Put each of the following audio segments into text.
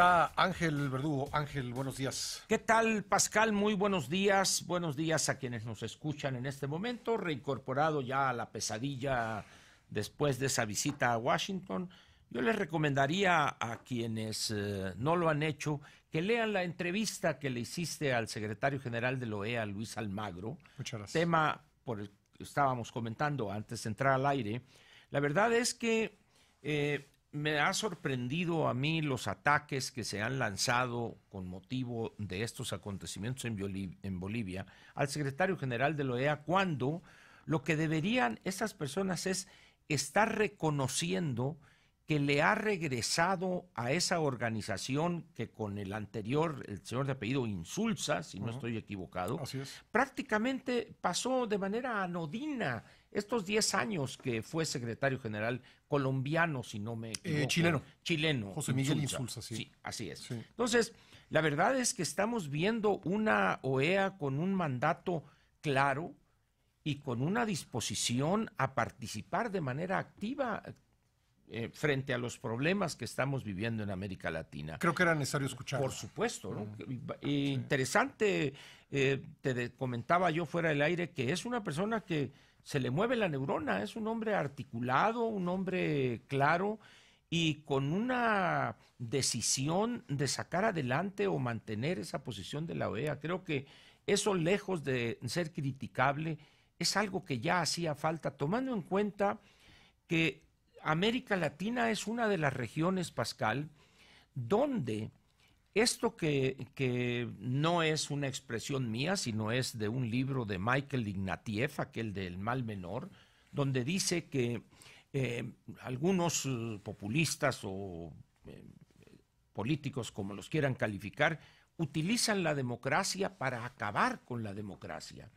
Ángel Verdugo? Ángel, buenos días. ¿Qué tal, Pascal? Muy buenos días. Buenos días a quienes nos escuchan en este momento, reincorporado ya a la pesadilla después de esa visita a Washington. Yo les recomendaría a quienes eh, no lo han hecho que lean la entrevista que le hiciste al secretario general de la e OEA, Luis Almagro. Muchas gracias. Tema por el que estábamos comentando antes de entrar al aire. La verdad es que eh, me ha sorprendido a mí los ataques que se han lanzado con motivo de estos acontecimientos en Bolivia, al secretario general de la OEA cuando lo que deberían estas personas es estar reconociendo que le ha regresado a esa organización que con el anterior, el señor de apellido Insulsa, si no estoy equivocado, prácticamente pasó de manera anodina estos 10 años que fue secretario general colombiano, si no me eh, equivoco. chileno. Chileno. José Miguel Insulza, sí. sí. así es. Entonces, la verdad es que estamos viendo una OEA con un mandato claro y con una disposición a participar de manera activa eh, frente a los problemas que estamos viviendo en América Latina. Creo que era necesario escuchar. Por supuesto. ¿no? Mm. Eh, interesante, te comentaba yo fuera del aire, que es una persona que se le mueve la neurona, es un hombre articulado, un hombre claro y con una decisión de sacar adelante o mantener esa posición de la OEA. Creo que eso lejos de ser criticable es algo que ya hacía falta, tomando en cuenta que América Latina es una de las regiones, Pascal, donde esto que, no es una expresión mía, sino es de un libro de Michael Ignatieff, aquel del mal menor, donde dice que eh, algunos eh, populistas o eh, políticos, como los quieran calificar, utilizan la democracia para acabar con la democracia.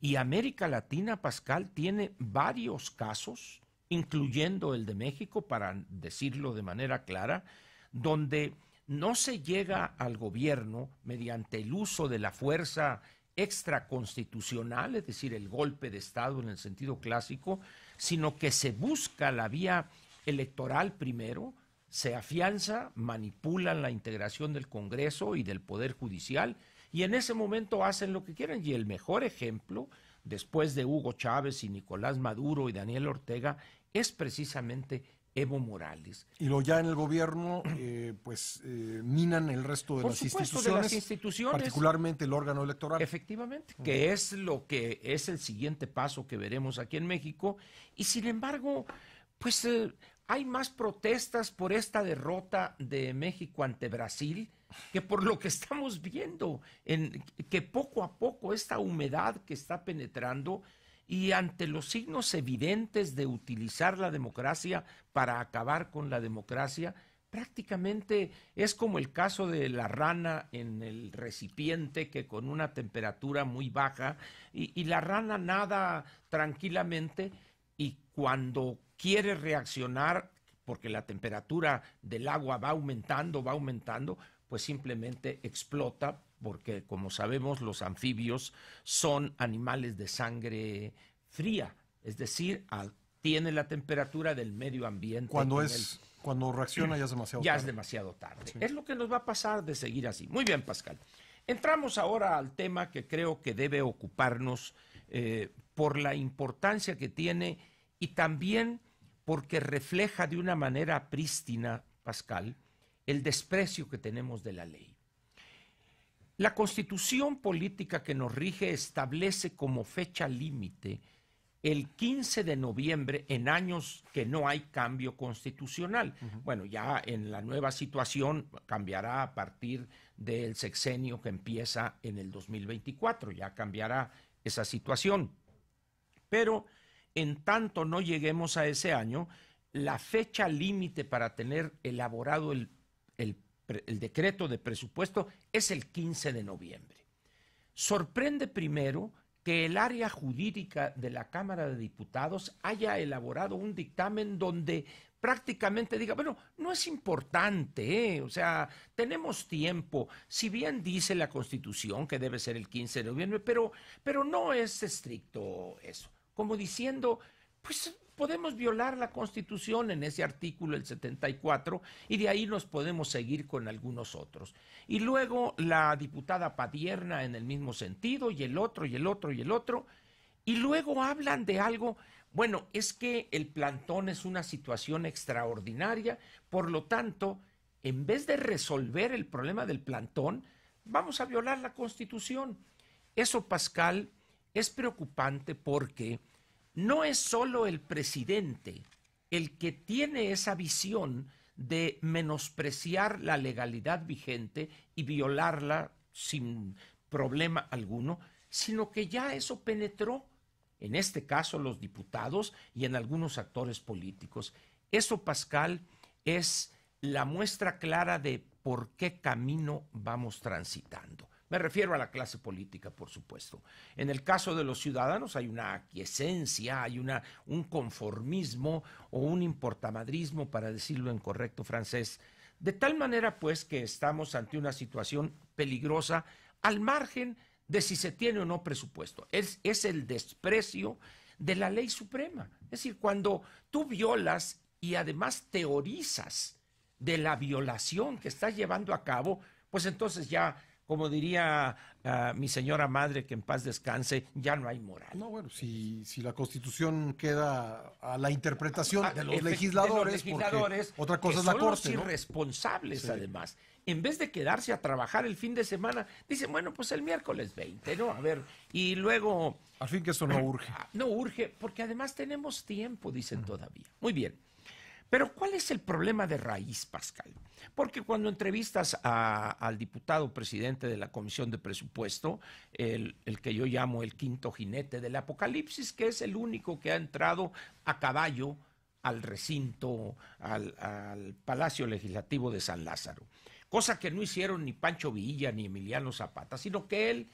Y América Latina, Pascal, tiene varios casos, incluyendo el de México, para decirlo de manera clara, donde no se llega al gobierno mediante el uso de la fuerza extraconstitucional, es decir, el golpe de Estado en el sentido clásico, sino que se busca la vía electoral primero, se afianza, manipulan la integración del Congreso y del Poder Judicial, y en ese momento hacen lo que quieren. Y el mejor ejemplo, después de Hugo Chávez y Nicolás Maduro y Daniel Ortega, es precisamente Evo Morales. Y lo ya en el gobierno, eh, pues eh, minan el resto de, las, instituciones, las instituciones, particularmente el órgano electoral. Efectivamente, que es lo que es el siguiente paso que veremos aquí en México. Y sin embargo, pues eh, hay más protestas por esta derrota de México ante Brasil que por lo que estamos viendo, en, que poco a poco esta humedad que está penetrando y ante los signos evidentes de utilizar la democracia para acabar con la democracia, prácticamente es como el caso de la rana en el recipiente que con una temperatura muy baja y, la rana nada tranquilamente y cuando quiere reaccionar porque la temperatura del agua va aumentando, va aumentando, pues simplemente explota porque como sabemos los anfibios son animales de sangre fría, es decir, tiene la temperatura del medio ambiente. Cuando es cuando reacciona ya es demasiado tarde. Ya es demasiado tarde. Es lo que nos va a pasar de seguir así. Muy bien, Pascal. Entramos ahora al tema que creo que debe ocuparnos eh, por la importancia que tiene y también porque refleja de una manera prístina, Pascal, el desprecio que tenemos de la ley. La constitución política que nos rige establece como fecha límite el 15 de noviembre en años que no hay cambio constitucional. Bueno, ya en la nueva situación cambiará a partir del sexenio que empieza en el 2024, ya cambiará esa situación. Pero en tanto no lleguemos a ese año, la fecha límite para tener elaborado el el decreto de presupuesto es el 15 de noviembre. Sorprende primero que el área jurídica de la Cámara de Diputados haya elaborado un dictamen donde prácticamente diga, bueno, no es importante, ¿eh? o sea, tenemos tiempo, si bien dice la Constitución que debe ser el 15 de noviembre, pero, pero no es estricto eso, como diciendo, pues podemos violar la Constitución en ese artículo, el 74, y de ahí nos podemos seguir con algunos otros. Y luego la diputada Padierna en el mismo sentido, y el otro, y el otro, y el otro. Y luego hablan de algo, bueno, es que el plantón es una situación extraordinaria, por lo tanto, en vez de resolver el problema del plantón, vamos a violar la Constitución. Eso, Pascal, es preocupante porque no es solo el presidente el que tiene esa visión de menospreciar la legalidad vigente y violarla sin problema alguno, sino que ya eso penetró, en este caso los diputados y en algunos actores políticos. Eso, Pascal, es la muestra clara de por qué camino vamos transitando. Me refiero a la clase política, por supuesto. En el caso de los ciudadanos hay una aquiescencia, hay una, un conformismo o un importamadrismo, para decirlo en correcto francés. De tal manera, pues, que estamos ante una situación peligrosa al margen de si se tiene o no presupuesto. Es, es el desprecio de la ley suprema. Es decir, cuando tú violas y además teorizas de la violación que estás llevando a cabo, pues entonces ya como diría ah, mi señora madre, que en paz descanse, ya no hay moral. No, bueno, si, si la Constitución queda a la interpretación ah, de, los legisladores, porque otra cosa es la Corte. Los irresponsables, además. En vez de quedarse a trabajar el fin de semana, dicen, bueno, pues el miércoles 20, ¿no? A ver, y luego... Al fin que eso no ah, urge. No urge, porque además tenemos tiempo, dicen todavía. Muy bien. Pero ¿cuál es el problema de raíz, Pascal? Porque cuando entrevistas al diputado presidente de la Comisión de Presupuesto, el, que yo llamo el quinto jinete del apocalipsis, que es el único que ha entrado a caballo al recinto, al, Palacio Legislativo de San Lázaro, cosa que no hicieron ni Pancho Villa ni Emiliano Zapata, sino que él,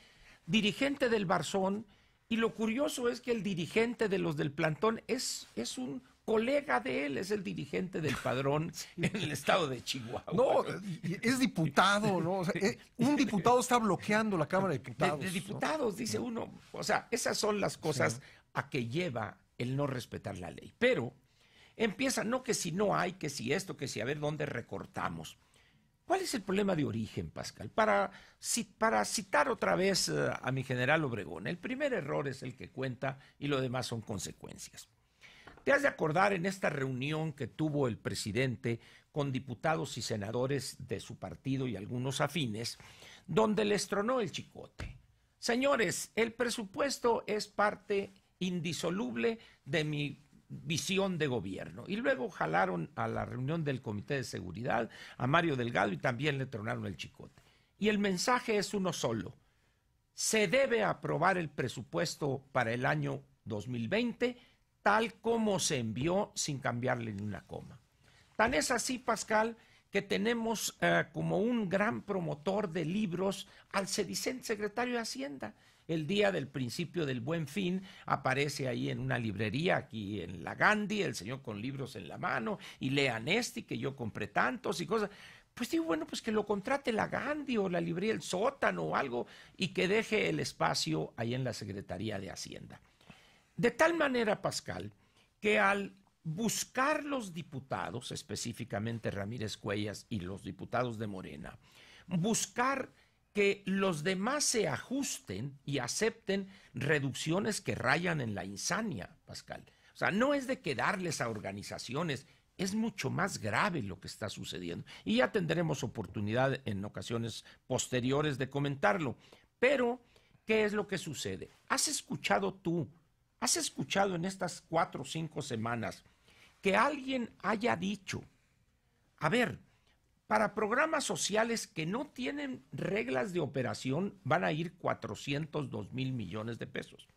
dirigente del Barzón, y lo curioso es que el dirigente de los del plantón es un colega de él, es el dirigente del padrón en el estado de Chihuahua. No, es diputado, ¿no? Eh, un diputado está bloqueando la Cámara de Diputados. diputados, dice uno. O sea, esas son las cosas a que lleva el no respetar la ley. Pero empieza, no que si no hay, que si esto, que si a ver dónde recortamos. ¿Cuál es el problema de origen, Pascal? para, citar otra vez eh, a mi general Obregón, el primer error es el que cuenta y lo demás son consecuencias. Te has de acordar en esta reunión que tuvo el presidente con diputados y senadores de su partido y algunos afines, donde les tronó el chicote. Señores, el presupuesto es parte indisoluble de mi visión de gobierno. Y luego jalaron a la reunión del Comité de Seguridad a Mario Delgado y también le tronaron el chicote. Y el mensaje es uno solo. Se debe aprobar el presupuesto para el año 2020 tal como se envió sin cambiarle ni una coma. Tan es así, Pascal, que tenemos eh, como un gran promotor de libros al sedicente secretario de Hacienda. El día del principio del buen fin aparece ahí en una librería, aquí en la Gandhi, el señor con libros en la mano, y lean este que yo compré tantos y cosas. Pues digo, bueno, pues que lo contrate la Gandhi o la librería El Sótano o algo y que deje el espacio ahí en la Secretaría de Hacienda. De tal manera, Pascal, que al buscar los diputados, específicamente Ramírez Cuellas y los diputados de Morena, buscar que los demás se ajusten y acepten reducciones que rayan en la insania, Pascal. O sea, no es de quedarles a organizaciones, es mucho más grave lo que está sucediendo. Y ya tendremos oportunidad en ocasiones posteriores de comentarlo. Pero, ¿qué es lo que sucede? ¿Has escuchado tú ¿Has escuchado en estas cuatro o cinco semanas que alguien haya dicho, a ver, para programas sociales que no tienen reglas de operación van a ir 402 mil millones de pesos?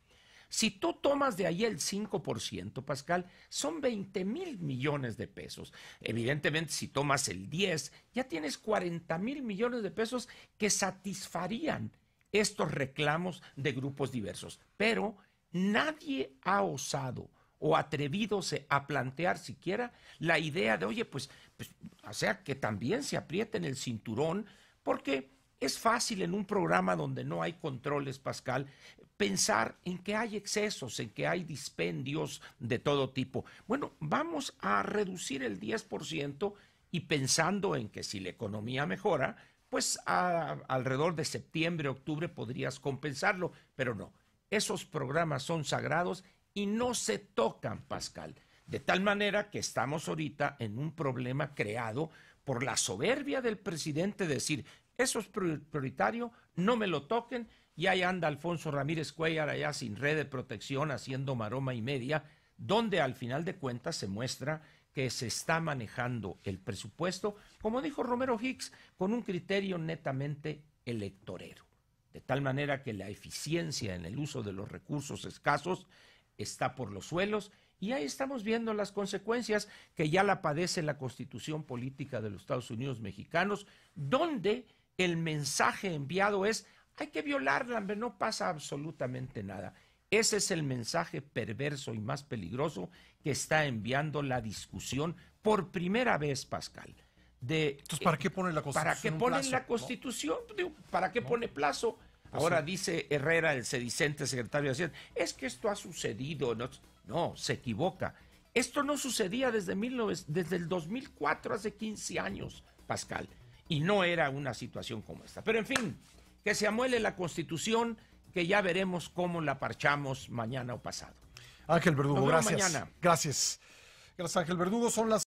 Si tú tomas de ahí el 5%, Pascal, son 20 mil millones de pesos. Evidentemente, si tomas el 10, ya tienes 40 mil millones de pesos que satisfarían estos reclamos de grupos diversos. Pero nadie ha osado o atrevidose a plantear siquiera la idea de, oye, pues, pues, o sea, que también se aprieten el cinturón, porque es fácil en un programa donde no hay controles, Pascal, pensar en que hay excesos, en que hay dispendios de todo tipo. Bueno, vamos a reducir el 10% y pensando en que si la economía mejora, pues alrededor de septiembre, octubre podrías compensarlo, pero no esos programas son sagrados y no se tocan, Pascal. De tal manera que estamos ahorita en un problema creado por la soberbia del presidente decir, eso es prioritario, no me lo toquen, y ahí anda Alfonso Ramírez Cuellar allá sin red de protección haciendo maroma y media, donde al final de cuentas se muestra que se está manejando el presupuesto, como dijo Romero Hicks, con un criterio netamente electorero de tal manera que la eficiencia en el uso de los recursos escasos está por los suelos y ahí estamos viendo las consecuencias que ya la padece la constitución política de los Estados Unidos mexicanos, donde el mensaje enviado es hay que violarla, no pasa absolutamente nada. Ese es el mensaje perverso y más peligroso que está enviando la discusión por primera vez, Pascal. Entonces, ¿para qué pone la Constitución? Eh, ¿Para qué pone la Constitución? Pues, ¿Para qué pone plazo? Pues Ahora dice Herrera, el sedicente secretario de Hacienda, es que esto ha sucedido. No, no se equivoca. Esto no sucedía desde, el 2004, hace 15 años, Pascal. Y no era una situación como esta. Pero en fin, que se amuele la Constitución, que ya veremos cómo la parchamos mañana o pasado. Ángel Verdugo, gracias. Gracias. Gracias, Ángel Verdugo. Son las